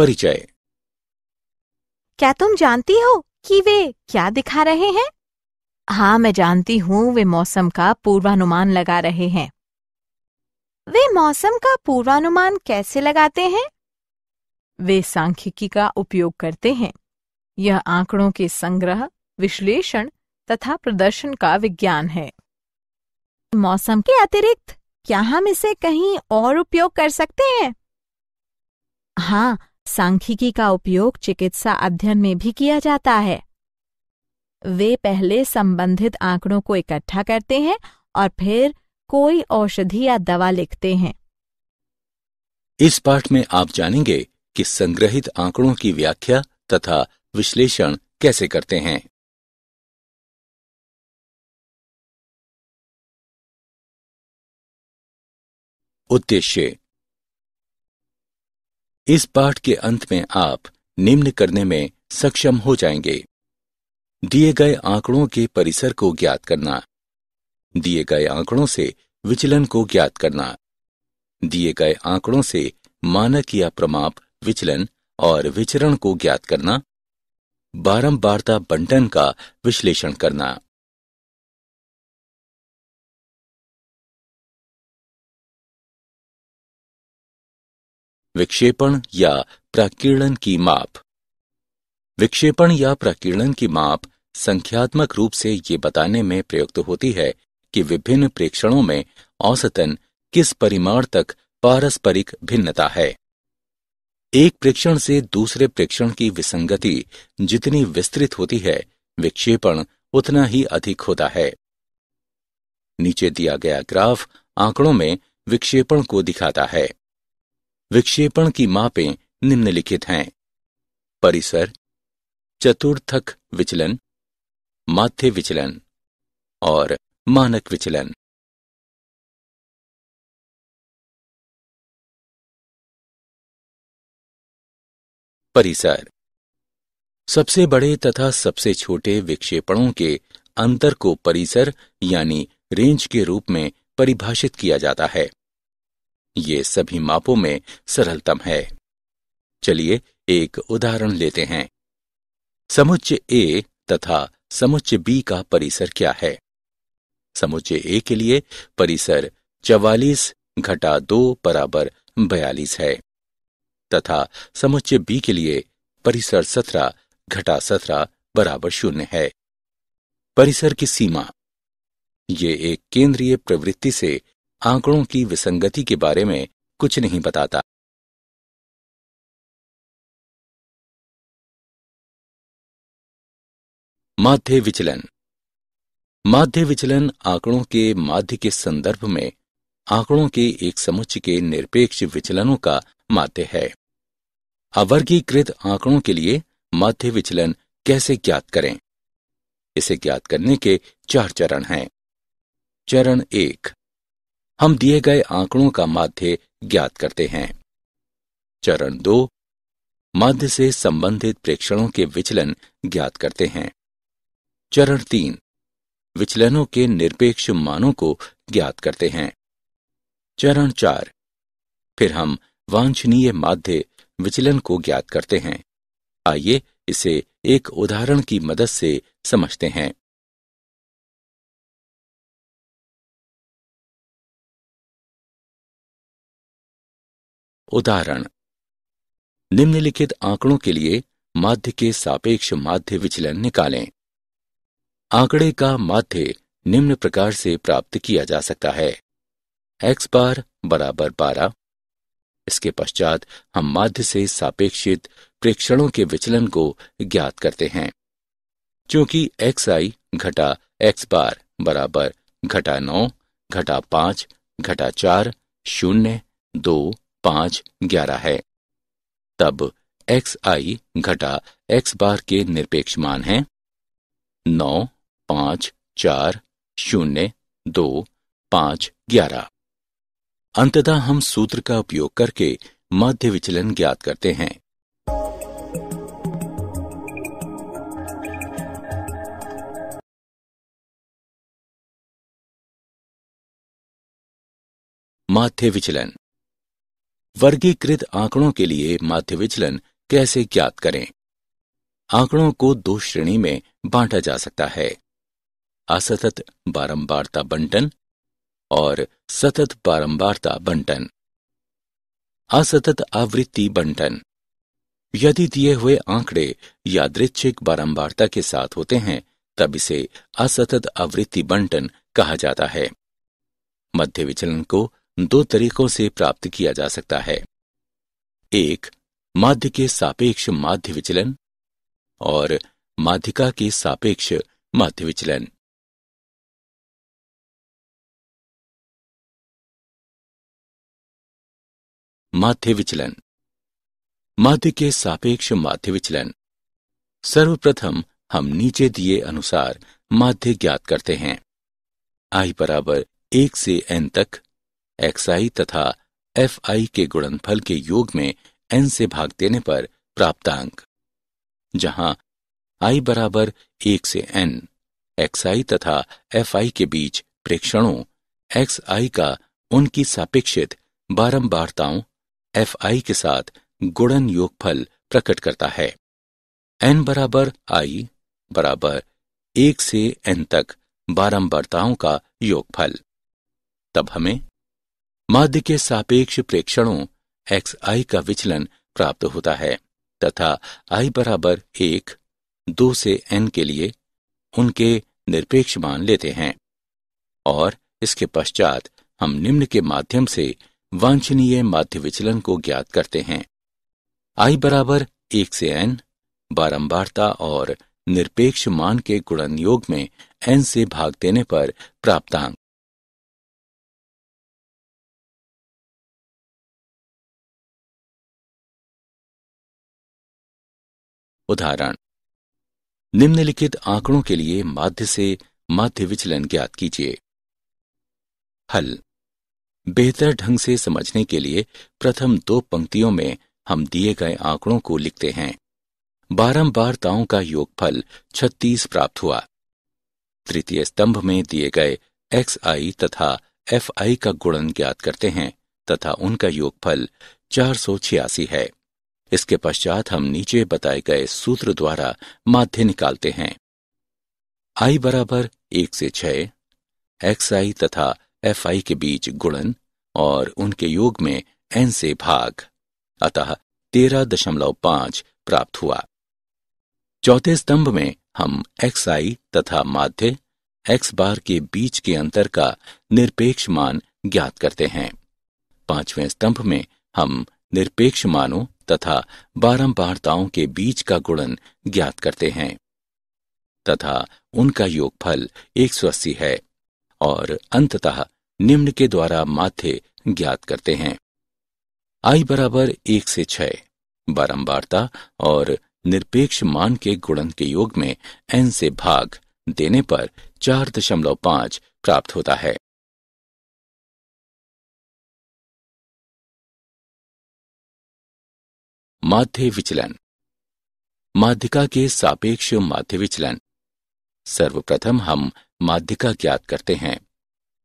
परिचय क्या तुम जानती हो कि वे क्या दिखा रहे हैं हाँ मैं जानती हूँ वे मौसम का पूर्वानुमान लगा रहे हैं वे मौसम का पूर्वानुमान कैसे लगाते हैं वे सांख्यिकी का उपयोग करते हैं यह आंकड़ों के संग्रह विश्लेषण तथा प्रदर्शन का विज्ञान है मौसम के अतिरिक्त क्या हम इसे कहीं और उपयोग कर सकते हैं हाँ सांख्यिकी का उपयोग चिकित्सा अध्ययन में भी किया जाता है वे पहले संबंधित आंकड़ों को इकट्ठा करते हैं और फिर कोई औषधि या दवा लिखते हैं इस पाठ में आप जानेंगे कि संग्रहित आंकड़ों की व्याख्या तथा विश्लेषण कैसे करते हैं उद्देश्य इस पाठ के अंत में आप निम्न करने में सक्षम हो जाएंगे दिए गए आंकड़ों के परिसर को ज्ञात करना दिए गए आंकड़ों से विचलन को ज्ञात करना दिए गए आंकड़ों से मानक या प्रमाप विचलन और विचरण को ज्ञात करना बारंबारता बंटन का विश्लेषण करना विक्षेपण या प्राकीर्णन की माप विक्षेपण या प्राकीर्णन की माप संख्यात्मक रूप से ये बताने में प्रयुक्त होती है कि विभिन्न प्रेक्षणों में औसतन किस परिमाण तक पारस्परिक भिन्नता है एक प्रेक्षण से दूसरे प्रेक्षण की विसंगति जितनी विस्तृत होती है विक्षेपण उतना ही अधिक होता है नीचे दिया गया ग्राफ आंकड़ों में विक्षेपण को दिखाता है विक्षेपण की मापें निम्नलिखित हैं परिसर चतुर्थक विचलन माध्य विचलन और मानक विचलन परिसर सबसे बड़े तथा सबसे छोटे विक्षेपणों के अंतर को परिसर यानी रेंज के रूप में परिभाषित किया जाता है ये सभी मापों में सरलतम है चलिए एक उदाहरण लेते हैं समुच्चय ए तथा समुच्चय बी का परिसर क्या है समुच्चय ए के लिए परिसर चवालीस घटा दो बराबर बयालीस है तथा समुच्चय बी के लिए परिसर सत्रह घटा सत्रह बराबर शून्य है परिसर की सीमा ये एक केंद्रीय प्रवृत्ति से आंकड़ों की विसंगति के बारे में कुछ नहीं बताता माध्य विचलन माध्य विचलन आंकड़ों के माध्य के संदर्भ में आंकड़ों के एक समुच्च के निरपेक्ष विचलनों का माध्य है अवर्गीकृत आंकड़ों के लिए माध्य विचलन कैसे ज्ञात करें इसे ज्ञात करने के चार चरण हैं चरण एक हम दिए गए आंकड़ों का माध्य ज्ञात करते हैं चरण दो माध्य से संबंधित प्रेक्षणों के विचलन ज्ञात करते हैं चरण तीन विचलनों के निरपेक्ष मानों को ज्ञात करते हैं चरण चार फिर हम वांछनीय माध्य विचलन को ज्ञात करते हैं आइए इसे एक उदाहरण की मदद से समझते हैं उदाहरण निम्नलिखित आंकड़ों के लिए माध्य के सापेक्ष माध्य विचलन निकालें आंकड़े का माध्य निम्न प्रकार से प्राप्त किया जा सकता है एक्स बार बराबर बारह इसके पश्चात हम माध्य से सापेक्षित प्रेक्षणों के विचलन को ज्ञात करते हैं क्योंकि एक्स आई घटा एक्स बार बराबर घटा नौ घटा पांच घटा चार शून्य दो पांच ग्यारह है तब एक्स आई घटा एक्स बार के निरपेक्ष मान हैं नौ पांच चार शून्य दो पांच ग्यारह अंततः हम सूत्र का उपयोग करके माध्य विचलन ज्ञात करते हैं माध्य विचलन वर्गीकृत आंकड़ों के लिए माध्य विचलन कैसे ज्ञात करें आंकड़ों को दो श्रेणी में बांटा जा सकता है असतत बारंबारता बंटन और सतत बारंबारता बंटन असतत आवृत्ति बंटन यदि दिए हुए आंकड़े यादृच्छिक बारंबारता के साथ होते हैं तब इसे असतत आवृत्ति बंटन कहा जाता है मध्य विचलन को दो तरीकों से प्राप्त किया जा सकता है एक माध्य के सापेक्ष माध्य विचलन और माध्यिका के सापेक्ष माध्य विचलन माध्य विचलन माध्य के सापेक्ष माध्य विचलन सर्वप्रथम हम नीचे दिए अनुसार माध्य ज्ञात करते हैं आई बराबर एक से एन तक आई तथा एफ आई के गुणनफल के योग में एन से भाग देने पर प्राप्तांक जहां आई बराबर एक से एन एक्सआई तथा एफ आई के बीच प्रेक्षणों एक्स आई का उनकी सापेक्षित बारंबारताओं एफ आई के साथ गुणन योगफल प्रकट करता है एन बराबर आई बराबर एक से एन तक बारंबारताओं का योगफल तब हमें माध्य के सापेक्ष प्रेक्षणों एक्स आई का विचलन प्राप्त होता है तथा आई बराबर एक दो से एन के लिए उनके निरपेक्ष मान लेते हैं और इसके पश्चात हम निम्न के माध्यम से वांछनीय माध्य विचलन को ज्ञात करते हैं आई बराबर एक से एन बारंबारता और निरपेक्ष मान के गुणनयोग में एन से भाग देने पर प्राप्तांक उदाहरण निम्नलिखित आंकड़ों के लिए माध्य से माध्य विचलन ज्ञात कीजिए हल बेहतर ढंग से समझने के लिए प्रथम दो पंक्तियों में हम दिए गए आंकड़ों को लिखते हैं बारंबारताओं का योगफल 36 प्राप्त हुआ तृतीय स्तंभ में दिए गए एक्स आई तथा एफ आई का गुणन ज्ञात करते हैं तथा उनका योगफल चार है इसके पश्चात हम नीचे बताए गए सूत्र द्वारा माध्य निकालते हैं आई बराबर एक से छ एक्स आई तथा एफ आई के बीच गुणन और उनके योग में एन से भाग अतः तेरह दशमलव पांच प्राप्त हुआ चौथे स्तंभ में हम एक्स आई तथा माध्य एक्स बार के बीच के अंतर का निरपेक्ष मान ज्ञात करते हैं पांचवें स्तंभ में हम निरपेक्ष मानों तथा बारंबारताओं के बीच का गुणन ज्ञात करते हैं तथा उनका योगफल अस्सी है और अंततः निम्न के द्वारा माध्य ज्ञात करते हैं आई बराबर एक से छह बारंबारता और निरपेक्ष मान के गुणन के योग में एन से भाग देने पर चार दशमलव पांच प्राप्त होता है माध्य विचलन माध्यिका के सापेक्ष माध्य विचलन सर्वप्रथम हम माध्यिका ज्ञात करते हैं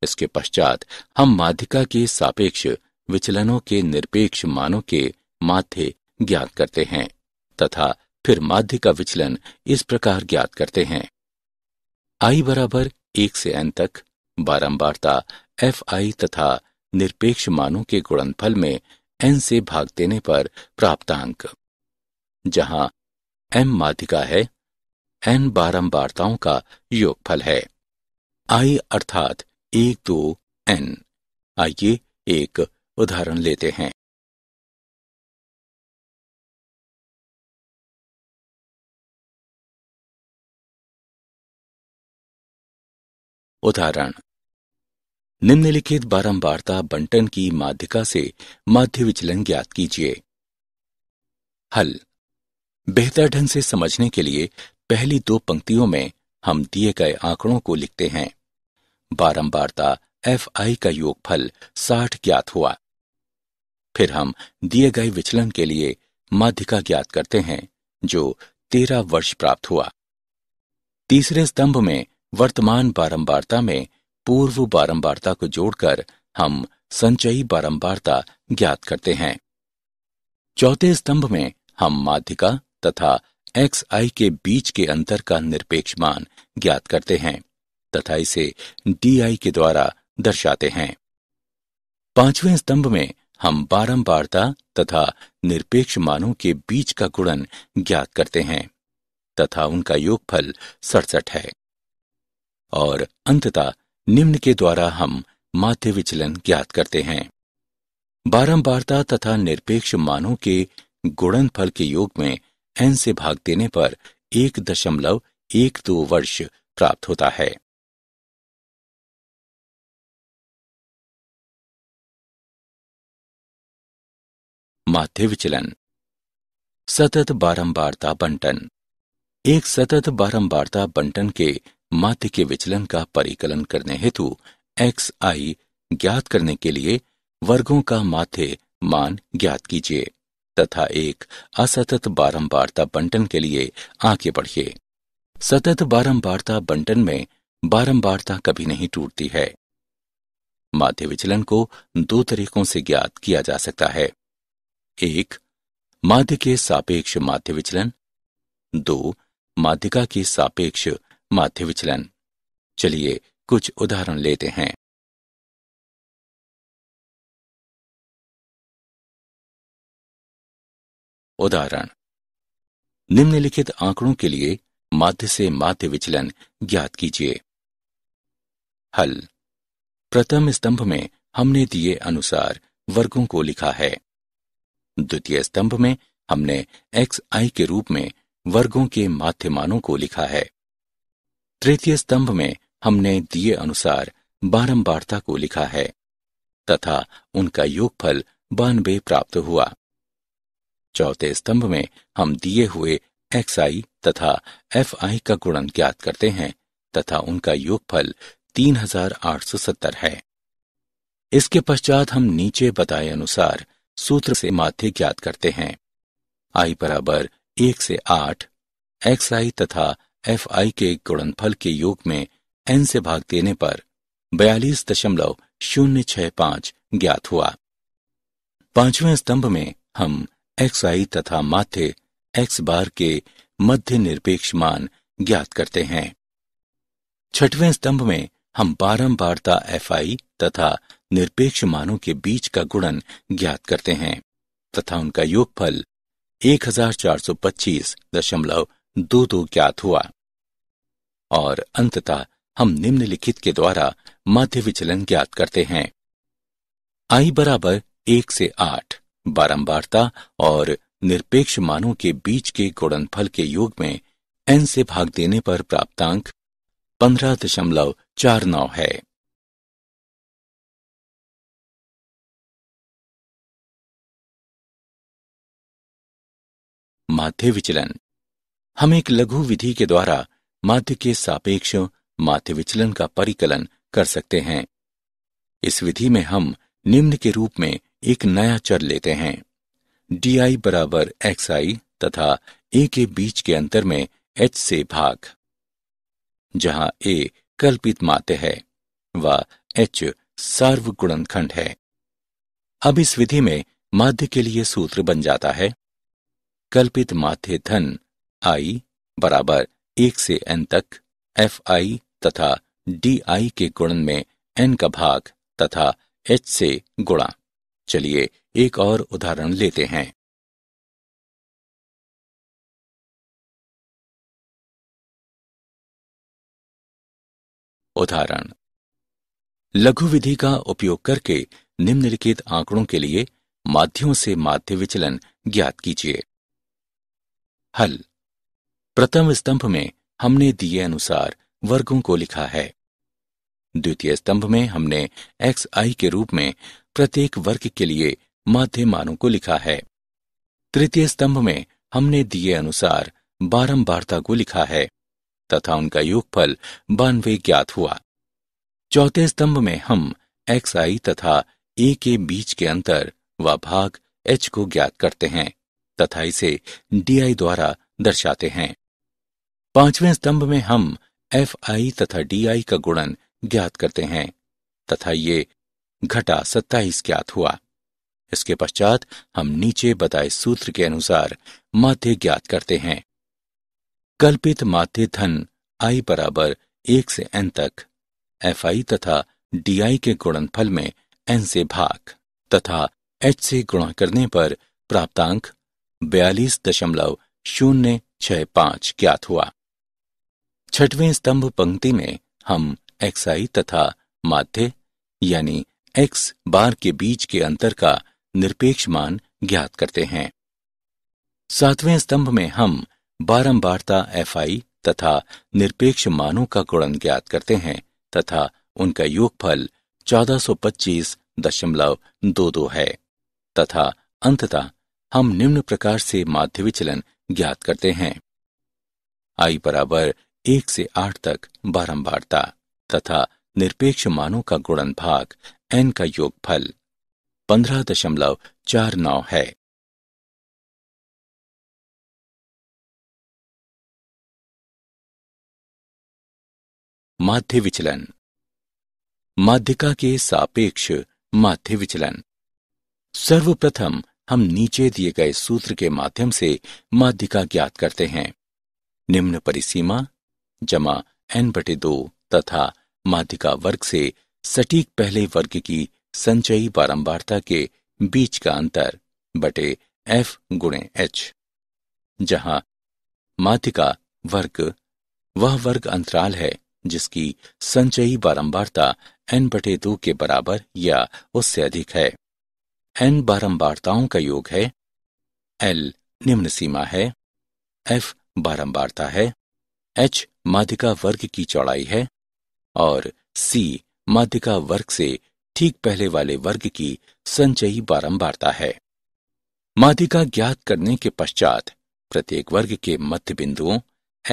इसके पश्चात हम माध्यिका के सापेक्ष विचलनों के निरपेक्ष मानों के माध्य ज्ञात करते हैं तथा फिर माध्य का विचलन इस प्रकार ज्ञात करते हैं आई बराबर एक से एन तक बारंबारता एफ आई तथा निरपेक्ष मानों के गुणनफल में एन से भाग देने पर प्राप्तांक जहां एम माधिका है एन बारंबारताओं का योगफल है आई अर्थात एक दो एन आइए एक उदाहरण लेते हैं उदाहरण निम्नलिखित बारंबारता बंटन की माध्यिका से माध्य विचलन ज्ञात कीजिए हल बेहतर ढंग से समझने के लिए पहली दो पंक्तियों में हम दिए गए आंकड़ों को लिखते हैं बारंबारता एफ आई का योगफल 60 ज्ञात हुआ फिर हम दिए गए विचलन के लिए माध्यिका ज्ञात करते हैं जो 13 वर्ष प्राप्त हुआ तीसरे स्तंभ में वर्तमान बारंबारता में पूर्व बारंबारता को जोड़कर हम संचयी बारंबारता ज्ञात करते हैं चौथे स्तंभ में हम माध्यिका तथा एक्स आई के बीच के अंतर का निरपेक्ष मान ज्ञात करते हैं तथा इसे डी आई के द्वारा दर्शाते हैं पांचवें स्तंभ में हम बारंबारता तथा निरपेक्ष मानों के बीच का गुणन ज्ञात करते हैं तथा उनका योगफल सड़सठ है और अंततः निम्न के द्वारा हम माध्य विचलन ज्ञात करते हैं बारंबारता तथा निरपेक्ष मानों के गुणनफल के योग में एन से भाग देने पर एक दशमलव एक दो वर्ष प्राप्त होता है माध्य विचलन सतत बारंबारता बंटन एक सतत बारंबारता बंटन के माध्य के विचलन का परिकलन करने हेतु एक्स आई ज्ञात करने के लिए वर्गों का माध्य मान ज्ञात कीजिए तथा एक असतत बारंबारता बंटन के लिए आगे बढ़िए सतत बारंबारता बंटन में बारंबारता कभी नहीं टूटती है माध्य विचलन को दो तरीकों से ज्ञात किया जा सकता है एक माध्य के सापेक्ष माध्य विचलन दो माध्यिका के सापेक्ष माध्य विचलन चलिए कुछ उदाहरण लेते हैं उदाहरण निम्नलिखित आंकड़ों के लिए माध्य से माध्य विचलन ज्ञात कीजिए हल प्रथम स्तंभ में हमने दिए अनुसार वर्गों को लिखा है द्वितीय स्तंभ में हमने एक्स आई के रूप में वर्गों के माध्यमानों को लिखा है तृतीय स्तंभ में हमने दिए अनुसार बारंबारता को लिखा है तथा उनका योगफल बानबे प्राप्त हुआ चौथे स्तंभ में हम दिए हुए एक्स आई तथा एफ आई का गुणन ज्ञात करते हैं तथा उनका योगफल 3870 है इसके पश्चात हम नीचे बताए अनुसार सूत्र से माध्य ज्ञात करते हैं आई बराबर एक से आठ एक्स आई तथा एफ आई के गुणनफल के योग में एन से भाग देने पर बयालीस दशमलव शून्य छह पांच ज्ञात हुआ पांचवें स्तंभ में हम एक्स आई तथा माध्य एक्स बार के मध्य निरपेक्ष मान ज्ञात करते हैं छठवें स्तंभ में हम बारंबारता एफ आई तथा निरपेक्ष मानों के बीच का गुणन ज्ञात करते हैं तथा उनका योगफल एक हजार चार सौ पच्चीस दशमलव दो दो ज्ञात हुआ और अंततः हम निम्नलिखित के द्वारा माध्य विचलन ज्ञात करते हैं आई बराबर एक से आठ बारंबारता और निरपेक्ष मानों के बीच के गुणनफल के योग में एन से भाग देने पर प्राप्तांक पंद्रह दशमलव चार नौ है माध्य विचलन हम एक लघु विधि के द्वारा माध्य के सापेक्ष माध्य विचलन का परिकलन कर सकते हैं इस विधि में हम निम्न के रूप में एक नया चर लेते हैं डी आई बराबर एक्स आई तथा ए के बीच के अंतर में एच से भाग जहां ए कल्पित माध्य है व एच सार्व गुणनखंड है अब इस विधि में माध्य के लिए सूत्र बन जाता है कल्पित माध्य धन आई बराबर एक से एन तक एफ आई तथा डी आई के गुणन में एन का भाग तथा एच से गुणा चलिए एक और उदाहरण लेते हैं उदाहरण लघु विधि का उपयोग करके निम्नलिखित आंकड़ों के लिए माध्यों से माध्य विचलन ज्ञात कीजिए हल प्रथम स्तंभ में हमने दिए अनुसार वर्गों को लिखा है द्वितीय स्तंभ में हमने एक्स आई के रूप में प्रत्येक वर्ग के लिए माध्य मानों को लिखा है तृतीय स्तंभ में हमने दिए अनुसार बारंबारता को लिखा है तथा उनका योगफल बानवे ज्ञात हुआ चौथे स्तंभ में हम एक्स आई तथा ए के बीच के अंतर व भाग एच को ज्ञात करते हैं तथा इसे डी आई द्वारा दर्शाते हैं पांचवें स्तंभ में हम एफ आई तथा डी आई का गुणन ज्ञात करते हैं तथा ये घटा सत्ताईस ज्ञात हुआ इसके पश्चात हम नीचे बताए सूत्र के अनुसार माध्य ज्ञात करते हैं कल्पित माध्य धन आई बराबर एक से एन तक एफ आई तथा डी आई के गुणनफल में एन से भाग तथा एच से गुणा करने पर प्राप्तांक बयालीस दशमलव शून्य छह पांच ज्ञात हुआ छठवें स्तंभ पंक्ति में हम एक्स आई तथा माध्य यानी एक्स बार के बीच के अंतर का निरपेक्ष मान ज्ञात करते हैं सातवें स्तंभ में हम बारंबारता एफ आई तथा निरपेक्ष मानों का गुणन ज्ञात करते हैं तथा उनका योगफल चौदह है तथा अंततः हम निम्न प्रकार से माध्य विचलन ज्ञात करते हैं आई बराबर एक से आठ तक बारंबारता तथा निरपेक्ष मानों का गुणन भाग एन का योगफल पंद्रह दशमलव चार नौ है माध्य विचलन माध्यिका के सापेक्ष माध्य विचलन सर्वप्रथम हम नीचे दिए गए सूत्र के माध्यम से माध्यिका ज्ञात करते हैं निम्न परिसीमा जमा एन बटे दो तथा माध्यिका वर्ग से सटीक पहले वर्ग की संचयी बारंबारता के बीच का अंतर बटे एफ गुणे एच जहां माध्यिका वर्ग वह वर्ग अंतराल है जिसकी संचयी बारंबारता एन बटे दो के बराबर या उससे अधिक है एन बारंबारताओं का योग है एल निम्न सीमा है एफ बारंबारता है एच माध्यिका वर्ग की चौड़ाई है और सी माध्यिका वर्ग से ठीक पहले वाले वर्ग की संचयी बारंबारता है माध्यिका ज्ञात करने के पश्चात प्रत्येक वर्ग के मध्य बिंदुओं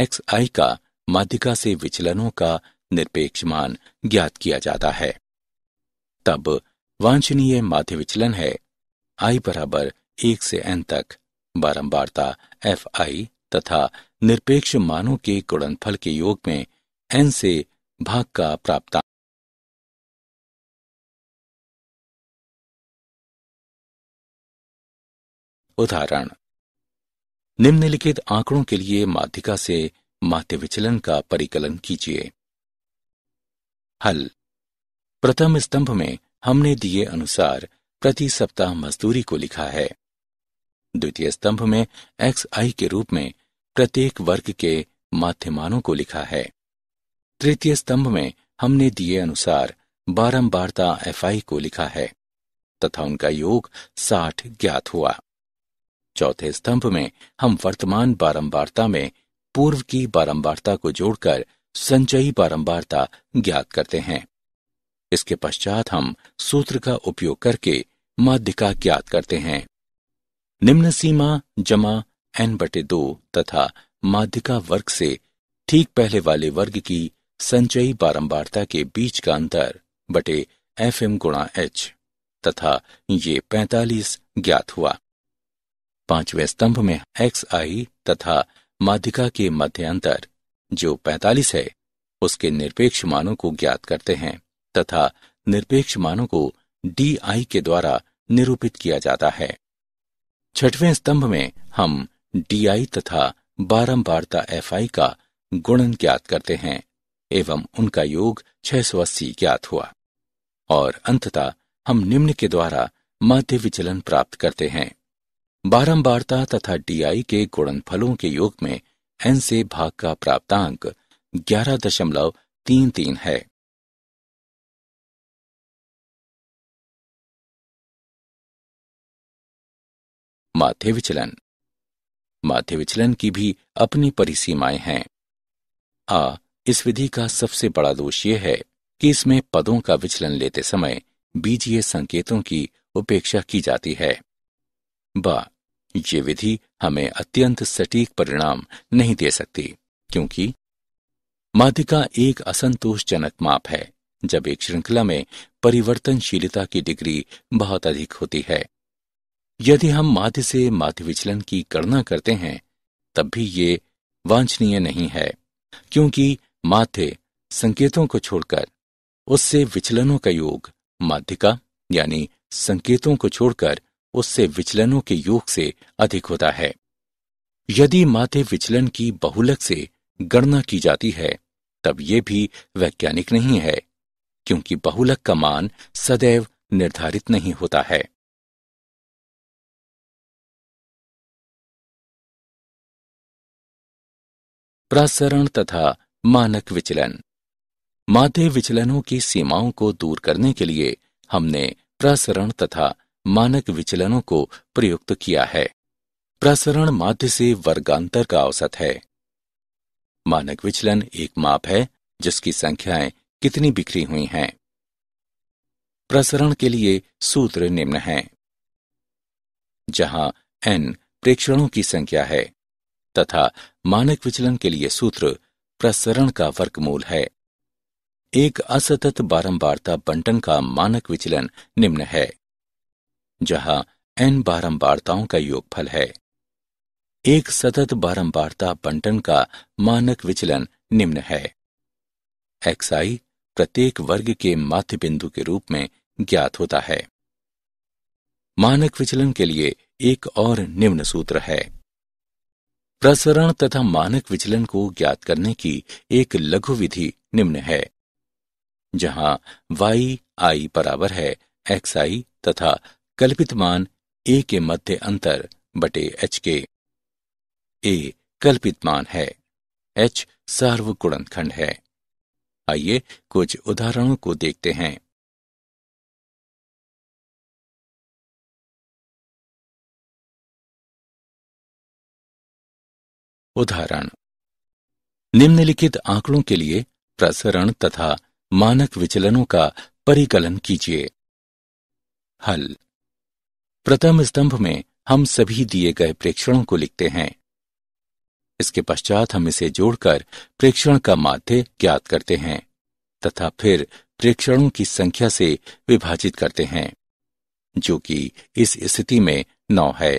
एक्स आई का माध्यिका से विचलनों का निरपेक्ष मान ज्ञात किया जाता है तब वांछनीय माध्य विचलन है आई बराबर एक से एन तक बारंबारता एफ आई तथा निरपेक्ष मानों के गुणनफल के योग में एन से भाग का प्राप्त उदाहरण निम्नलिखित आंकड़ों के लिए माध्यिका से माध्य विचलन का परिकलन कीजिए हल प्रथम स्तंभ में हमने दिए अनुसार प्रति सप्ताह मजदूरी को लिखा है द्वितीय स्तंभ में एक्स आई के रूप में प्रत्येक वर्ग के माध्यमानों को लिखा है तृतीय स्तंभ में हमने दिए अनुसार बारंबारता एफ आई को लिखा है तथा उनका योग साठ ज्ञात हुआ चौथे स्तंभ में हम वर्तमान बारंबारता में पूर्व की बारंबारता को जोड़कर संचयी बारंबारता ज्ञात करते हैं इसके पश्चात हम सूत्र का उपयोग करके माध्यिका ज्ञात करते हैं निम्न सीमा जमा एन बटे दो तथा माध्यिका वर्ग से ठीक पहले वाले वर्ग की संचयी बारंबारता के बीच का अंतर बटे एफ एम गुणा एच तथा ये पैंतालीस ज्ञात हुआ पांचवें स्तंभ में एक्स आई तथा माध्यिका के मध्य अंतर जो पैंतालीस है उसके निरपेक्ष मानों को ज्ञात करते हैं तथा निरपेक्ष मानों को डी आई के द्वारा निरूपित किया जाता है छठवें स्तंभ में हम डीआई तथा बारंबारता एफआई का गुणन ज्ञात करते हैं एवं उनका योग 680 ज्ञात हुआ और अंततः हम निम्न के द्वारा माध्य विचलन प्राप्त करते हैं बारंबारता तथा डीआई के गुणनफलों के योग में एन से भाग का प्राप्तांक ग्यारह दशमलव तीन तीन है माध्य विचलन माध्य विचलन की भी अपनी परिसीमाएं हैं आ इस विधि का सबसे बड़ा दोष यह है कि इसमें पदों का विचलन लेते समय बीजीय संकेतों की उपेक्षा की जाती है बा ये विधि हमें अत्यंत सटीक परिणाम नहीं दे सकती क्योंकि माध्य का एक असंतोषजनक माप है जब एक श्रृंखला में परिवर्तनशीलता की डिग्री बहुत अधिक होती है यदि हम माध्य से माध्य विचलन की गणना करते हैं तब भी ये वांछनीय नहीं है क्योंकि माध्य संकेतों को छोड़कर उससे विचलनों का योग माध्यिका यानी संकेतों को छोड़कर उससे विचलनों के योग से अधिक होता है यदि माध्य विचलन की बहुलक से गणना की जाती है तब ये भी वैज्ञानिक नहीं है क्योंकि बहुलक का मान सदैव निर्धारित नहीं होता है प्रसरण तथा मानक विचलन माध्य विचलनों की सीमाओं को दूर करने के लिए हमने प्रसरण तथा मानक विचलनों को प्रयुक्त किया है प्रसरण माध्य से वर्गांतर का औसत है मानक विचलन एक माप है जिसकी संख्याएं कितनी बिखरी हुई हैं प्रसरण के लिए सूत्र निम्न है जहां एन प्रेक्षणों की संख्या है तथा मानक विचलन के लिए सूत्र प्रसरण का वर्गमूल है एक असतत बारंबारता बंटन का मानक विचलन निम्न है जहां एन बारंबारताओं का योगफल है एक सतत बारंबारता बंटन का मानक विचलन निम्न है एक्साई प्रत्येक वर्ग के माध्य बिंदु के रूप में ज्ञात होता है मानक विचलन के लिए एक और निम्न सूत्र है प्रसरण तथा मानक विचलन को ज्ञात करने की एक लघु विधि निम्न है जहां वाई आई बराबर है एक्स आई तथा कल्पित मान ए के मध्य अंतर बटे एच के ए कल्पित मान है एच सार्वगुणन खंड है आइए कुछ उदाहरणों को देखते हैं उदाहरण निम्नलिखित आंकड़ों के लिए प्रसरण तथा मानक विचलनों का परिकलन कीजिए हल प्रथम स्तंभ में हम सभी दिए गए प्रेक्षणों को लिखते हैं इसके पश्चात हम इसे जोड़कर प्रेक्षण का माध्य ज्ञात करते हैं तथा फिर प्रेक्षणों की संख्या से विभाजित करते हैं जो कि इस स्थिति में नौ है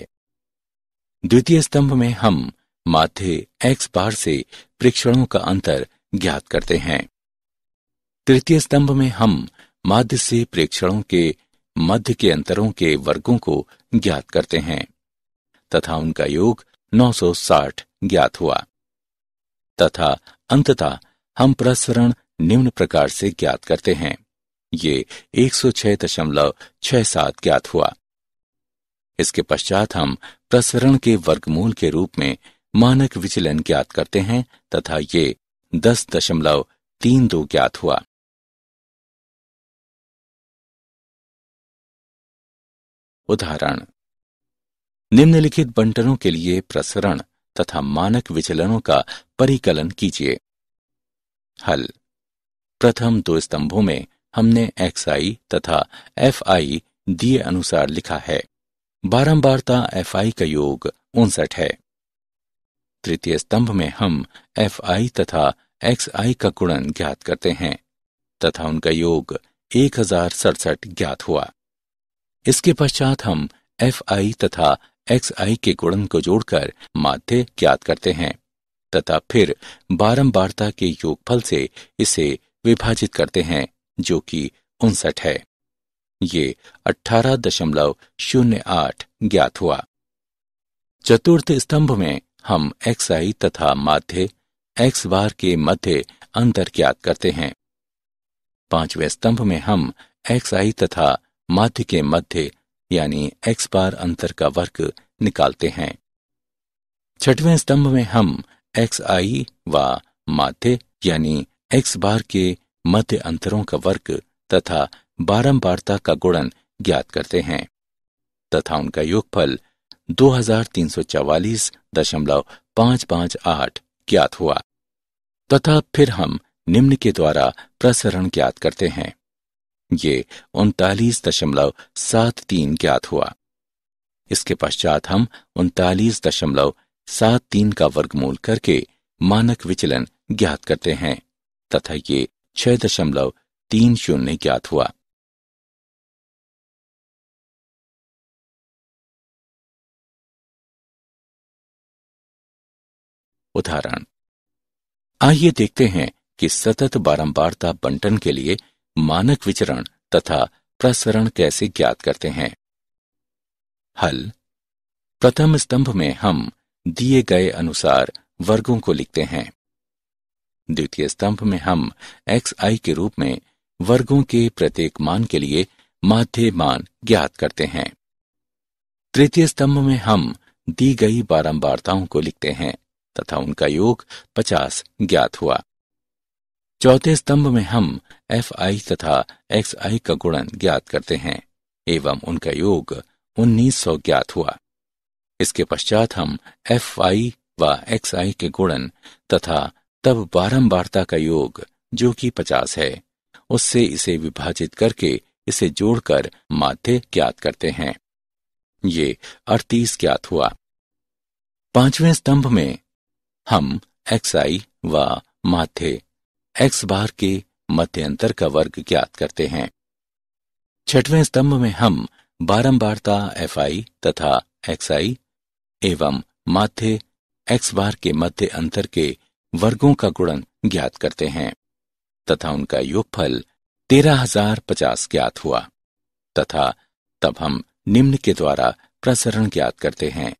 द्वितीय स्तंभ में हम माध्य एक्स बार से प्रेक्षणों का अंतर ज्ञात करते हैं तृतीय स्तंभ में हम माध्य से प्रेक्षणों के मध्य के अंतरों के वर्गों को ज्ञात करते हैं तथा उनका योग 960 ज्ञात हुआ तथा अंततः हम प्रसरण निम्न प्रकार से ज्ञात करते हैं ये 106.67 ज्ञात हुआ इसके पश्चात हम प्रसरण के वर्गमूल के रूप में मानक विचलन ज्ञात करते हैं तथा ये दस दशमलव तीन दो ज्ञात हुआ उदाहरण निम्नलिखित बंटनों के लिए प्रसरण तथा मानक विचलनों का परिकलन कीजिए हल प्रथम दो स्तंभों में हमने एक्स आई तथा एफ आई दिए अनुसार लिखा है बारंबारता एफ आई का योग उनसठ है तृतीय स्तंभ में हम एफ आई तथा एक्स आई का गुणन ज्ञात करते हैं तथा उनका योग एक हजार सड़सठ ज्ञात हुआ इसके पश्चात हम एफ आई तथा एक्स आई के गुणन को जोड़कर माध्य ज्ञात करते हैं तथा फिर बारंबारता के योगफल से इसे विभाजित करते हैं जो कि उनसठ है ये अठारह दशमलव शून्य आठ ज्ञात हुआ चतुर्थ स्तंभ में हम एक्स आई तथा माध्य एक्स बार के मध्य अंतर ज्ञात करते हैं पांचवें स्तंभ में हम एक्स आई तथा माध्य के मध्य यानी एक्स बार अंतर का वर्ग निकालते हैं छठवें स्तंभ में हम एक्स आई व माध्य यानी एक्स बार के मध्य अंतरों का वर्ग तथा बारंबारता का गुणन ज्ञात करते हैं तथा उनका योगफल 2344.558 ज्ञात हुआ तथा फिर हम निम्न के द्वारा प्रसरण ज्ञात करते हैं ये उनतालीस दशमलव सात तीन ज्ञात हुआ इसके पश्चात हम उनतालीस दशमलव सात तीन का वर्गमूल करके मानक विचलन ज्ञात करते हैं तथा ये छह दशमलव तीन शून्य ज्ञात हुआ उदाहरण आइए देखते हैं कि सतत बारंबारता बंटन के लिए मानक विचरण तथा प्रसरण कैसे ज्ञात करते हैं हल प्रथम स्तंभ में हम दिए गए अनुसार वर्गों को लिखते हैं द्वितीय स्तंभ में हम एक्स आई के रूप में वर्गों के प्रत्येक मान के लिए माध्य मान ज्ञात करते हैं तृतीय स्तंभ में हम दी गई बारंबारताओं को लिखते हैं तथा उनका योग पचास ज्ञात हुआ चौथे स्तंभ में हम एफ आई तथा एक्स आई का गुणन ज्ञात करते हैं एवं उनका योग उन्नीस सौ ज्ञात हुआ इसके पश्चात हम एफ आई व एक्स आई के गुणन तथा तब बारंबारता का योग जो कि पचास है उससे इसे विभाजित करके इसे जोड़कर माध्य ज्ञात करते हैं ये अड़तीस ज्ञात हुआ पांचवें स्तंभ में हम एक्स आई व माध्य एक्स बार के मध्य अंतर का वर्ग ज्ञात करते हैं छठवें स्तंभ में हम बारंबारता एफ आई तथा एक्स आई एवं माध्य एक्स बार के मध्य अंतर के वर्गों का गुणन ज्ञात करते हैं तथा उनका योगफल तेरह हजार पचास ज्ञात हुआ तथा तब हम निम्न के द्वारा प्रसरण ज्ञात करते हैं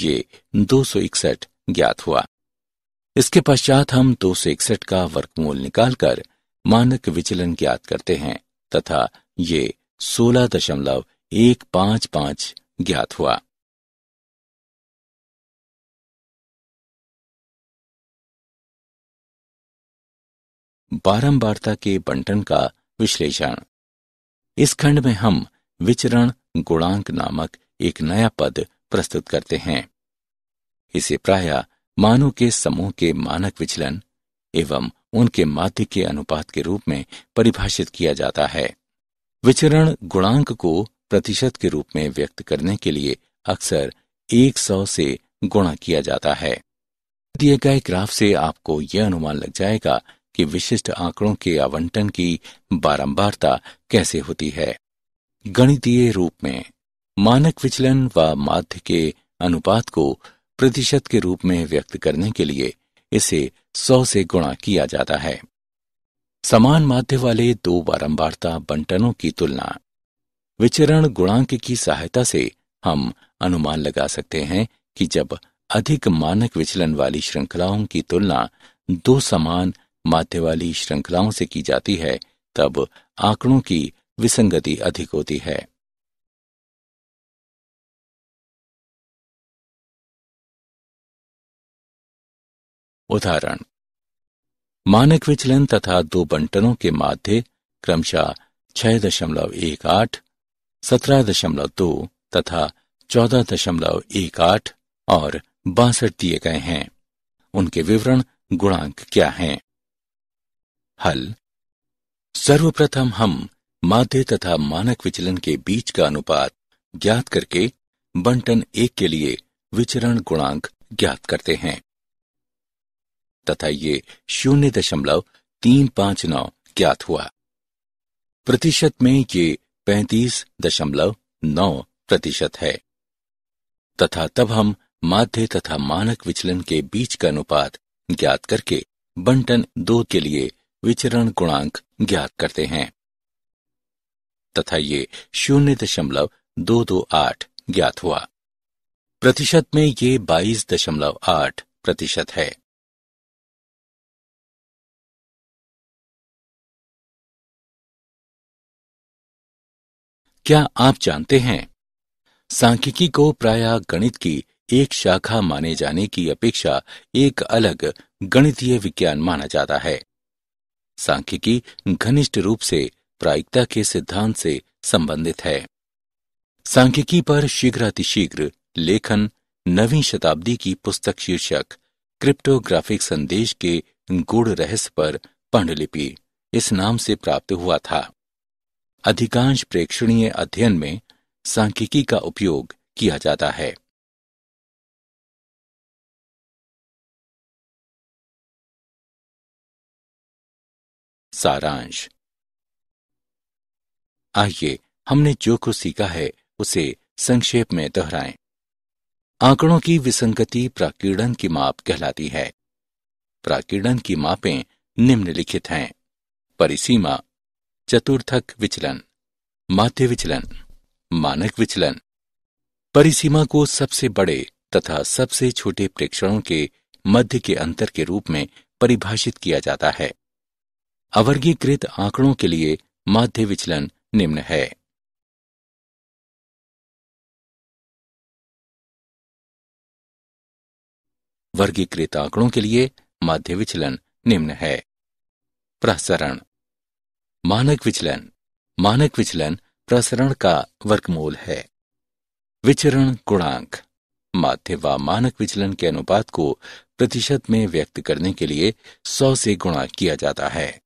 ये दो सौ इकसठ ज्ञात हुआ इसके पश्चात हम दो सौ इकसठ का वर्कमूल निकालकर मानक विचलन ज्ञात करते हैं तथा ये सोलह दशमलव एक पांच पांच ज्ञात हुआ बारंबारता के बंटन का विश्लेषण इस खंड में हम विचरण गुणांक नामक एक नया पद प्रस्तुत करते हैं इसे प्राय मानव के समूह के मानक विचलन एवं उनके माध्य के अनुपात के रूप में परिभाषित किया जाता है विचरण गुणांक को प्रतिशत के रूप में व्यक्त करने के लिए अक्सर 100 से गुणा किया जाता है दिए गए ग्राफ से आपको यह अनुमान लग जाएगा कि विशिष्ट आंकड़ों के आवंटन की बारंबारता कैसे होती है गणितीय रूप में मानक विचलन व माध्य के अनुपात को प्रतिशत के रूप में व्यक्त करने के लिए इसे सौ से गुणा किया जाता है समान माध्य वाले दो बारंबारता बंटनों की तुलना विचरण गुणांक की सहायता से हम अनुमान लगा सकते हैं कि जब अधिक मानक विचलन वाली श्रृंखलाओं की तुलना दो समान माध्य वाली श्रृंखलाओं से की जाती है तब आंकड़ों की विसंगति अधिक होती है उदाहरण मानक विचलन तथा दो बंटनों के माध्य क्रमशः छह दशमलव एक आठ सत्रह दशमलव दो तथा चौदह दशमलव एक आठ और बासठ दिए गए हैं उनके विवरण गुणांक क्या हैं? हल सर्वप्रथम हम माध्य तथा मानक विचलन के बीच का अनुपात ज्ञात करके बंटन एक के लिए विचरण गुणांक ज्ञात करते हैं तथा ये शून्य दशमलव तीन पांच नौ ज्ञात हुआ प्रतिशत में ये पैंतीस दशमलव नौ प्रतिशत है तथा तब हम माध्य तथा मानक विचलन के बीच का अनुपात ज्ञात करके बंटन दो के लिए विचरण गुणांक ज्ञात करते हैं तथा ये शून्य दशमलव दो दो आठ ज्ञात हुआ प्रतिशत में ये बाईस दशमलव आठ प्रतिशत है क्या आप जानते हैं सांख्यिकी को प्रायः गणित की एक शाखा माने जाने की अपेक्षा एक अलग गणितीय विज्ञान माना जाता है सांख्यिकी घनिष्ठ रूप से प्रायिकता के सिद्धांत से संबंधित है सांख्यिकी पर शीघ्रातिशीघ्र लेखन नवी शताब्दी की पुस्तक शीर्षक क्रिप्टोग्राफिक संदेश के गुड़ रहस्य पर पंडलिपि इस नाम से प्राप्त हुआ था अधिकांश प्रेक्षणीय अध्ययन में सांख्यिकी का उपयोग किया जाता है सारांश आइए हमने जो कुछ सीखा है उसे संक्षेप में दोहराएं। आंकड़ों की विसंगति प्राकीर्णन की माप कहलाती है प्राकीर्णन की मापें निम्नलिखित हैं परिसीमा चतुर्थक विचलन माध्य विचलन मानक विचलन परिसीमा को सबसे बड़े तथा सबसे छोटे प्रेक्षणों के मध्य के अंतर के रूप में परिभाषित किया जाता है अवर्गीकृत आंकड़ों के लिए माध्य विचलन निम्न है वर्गीकृत आंकड़ों के लिए माध्य विचलन निम्न है प्रसरण मानक विचलन मानक विचलन प्रसरण का वर्गमूल है विचरण गुणांक माध्य व मानक विचलन के अनुपात को प्रतिशत में व्यक्त करने के लिए सौ से गुणा किया जाता है